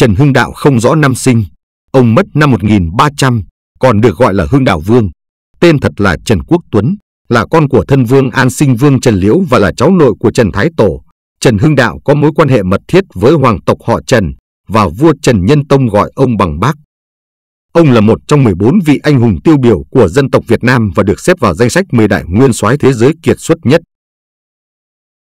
Trần Hưng Đạo không rõ năm sinh, ông mất năm 1300, còn được gọi là Hưng Đạo Vương. Tên thật là Trần Quốc Tuấn, là con của thân vương An Sinh Vương Trần Liễu và là cháu nội của Trần Thái Tổ. Trần Hưng Đạo có mối quan hệ mật thiết với hoàng tộc họ Trần và vua Trần Nhân Tông gọi ông bằng bác. Ông là một trong 14 vị anh hùng tiêu biểu của dân tộc Việt Nam và được xếp vào danh sách 10 đại nguyên soái thế giới kiệt xuất nhất.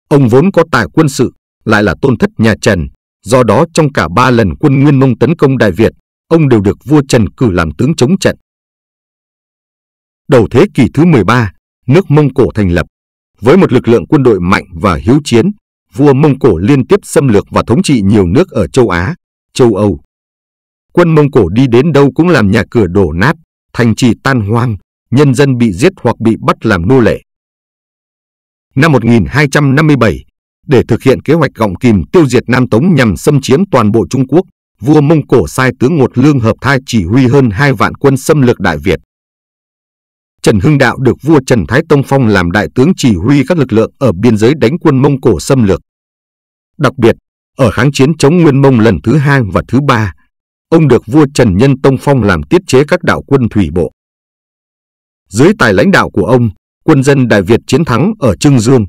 Ông vốn có tài quân sự, lại là tôn thất nhà Trần, Do đó trong cả ba lần quân Nguyên Mông tấn công Đại Việt, ông đều được vua Trần cử làm tướng chống trận. Đầu thế kỷ thứ 13, nước Mông Cổ thành lập. Với một lực lượng quân đội mạnh và hiếu chiến, vua Mông Cổ liên tiếp xâm lược và thống trị nhiều nước ở châu Á, châu Âu. Quân Mông Cổ đi đến đâu cũng làm nhà cửa đổ nát, thành trì tan hoang, nhân dân bị giết hoặc bị bắt làm nô lệ. Năm 1257, để thực hiện kế hoạch gọng kìm tiêu diệt Nam Tống nhằm xâm chiếm toàn bộ Trung Quốc, vua Mông Cổ sai tướng Ngột Lương Hợp Thai chỉ huy hơn hai vạn quân xâm lược Đại Việt. Trần Hưng Đạo được vua Trần Thái Tông phong làm đại tướng chỉ huy các lực lượng ở biên giới đánh quân Mông Cổ xâm lược. Đặc biệt, ở kháng chiến chống Nguyên Mông lần thứ hai và thứ ba, ông được vua Trần Nhân Tông phong làm tiết chế các đạo quân thủy bộ. Dưới tài lãnh đạo của ông, quân dân Đại Việt chiến thắng ở Trưng Dương,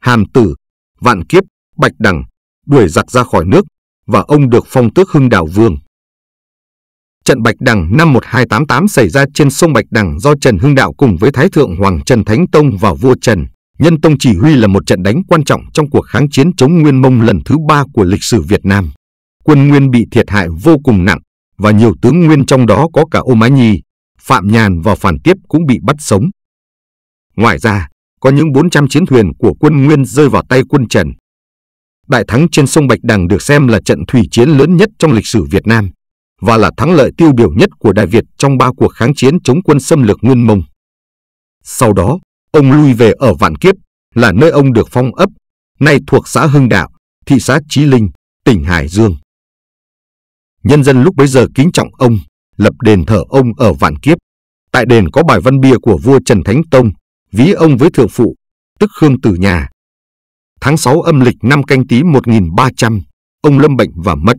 Hàm Tử, Vạn Kiếp, Bạch Đằng đuổi giặc ra khỏi nước và ông được phong tước Hưng Đảo Vương. Trận Bạch Đằng năm 1288 xảy ra trên sông Bạch Đằng do Trần Hưng Đạo cùng với Thái Thượng Hoàng Trần Thánh Tông và vua Trần, Nhân Tông chỉ huy là một trận đánh quan trọng trong cuộc kháng chiến chống Nguyên Mông lần thứ ba của lịch sử Việt Nam. Quân Nguyên bị thiệt hại vô cùng nặng và nhiều tướng Nguyên trong đó có cả Ô Mã Nhi, Phạm Nhàn và Phản Tiếp cũng bị bắt sống. Ngoài ra, có những 400 chiến thuyền của quân Nguyên rơi vào tay quân Trần. Đại thắng trên sông Bạch Đằng được xem là trận thủy chiến lớn nhất trong lịch sử Việt Nam và là thắng lợi tiêu biểu nhất của Đại Việt trong ba cuộc kháng chiến chống quân xâm lược Nguyên Mông. Sau đó, ông lui về ở Vạn Kiếp, là nơi ông được phong ấp, nay thuộc xã Hưng Đạo, thị xã Chí Linh, tỉnh Hải Dương. Nhân dân lúc bấy giờ kính trọng ông, lập đền thờ ông ở Vạn Kiếp. Tại đền có bài văn bia của vua Trần Thánh Tông ví ông với thượng phụ, tức Khương Tử Nhà. Tháng 6 âm lịch năm canh tí 1300, ông lâm bệnh và mất.